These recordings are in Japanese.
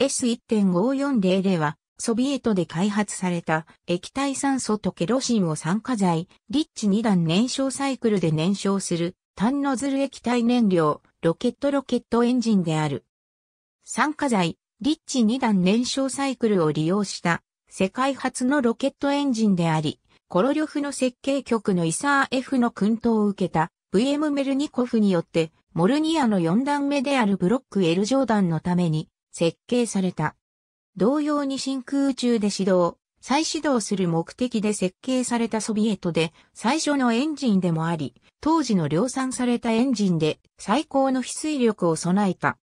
S1.540 では、ソビエトで開発された液体酸素とケロシンを酸化剤、リッチ2段燃焼サイクルで燃焼する単ノズル液体燃料、ロケットロケットエンジンである。酸化剤、リッチ2段燃焼サイクルを利用した世界初のロケットエンジンであり、コロリョフの設計局のイサー F の訓導を受けた VM メルニコフによって、モルニアの4段目であるブロック L 上段のために設計された。同様に真空宇宙で始動、再始動する目的で設計されたソビエトで最初のエンジンでもあり、当時の量産されたエンジンで最高の翡翠力を備えた。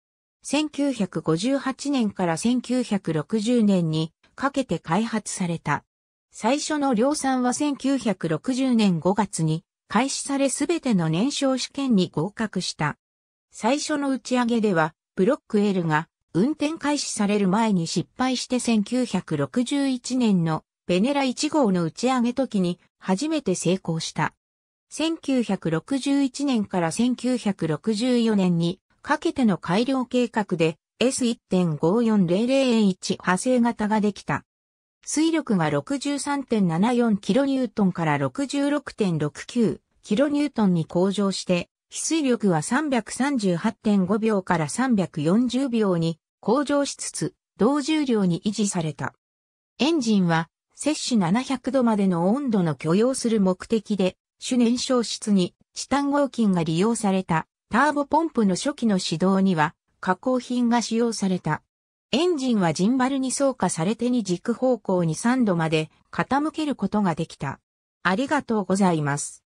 1958年から1960年にかけて開発された。最初の量産は1960年5月に開始されすべての燃焼試験に合格した。最初の打ち上げでは、ブロック L が運転開始される前に失敗して1961年のベネラ1号の打ち上げ時に初めて成功した。1961年から1964年にかけての改良計画で S1.54001 派生型ができた。水力が 63.74kN から 66.69kN に向上して、非水力は338.5秒から340秒に向上しつつ、同重量に維持された。エンジンは、摂氏700度までの温度の許容する目的で、主燃焼室にチタン合金が利用されたターボポンプの初期の指導には加工品が使用された。エンジンはジンバルに装加されてに軸方向に3度まで傾けることができた。ありがとうございます。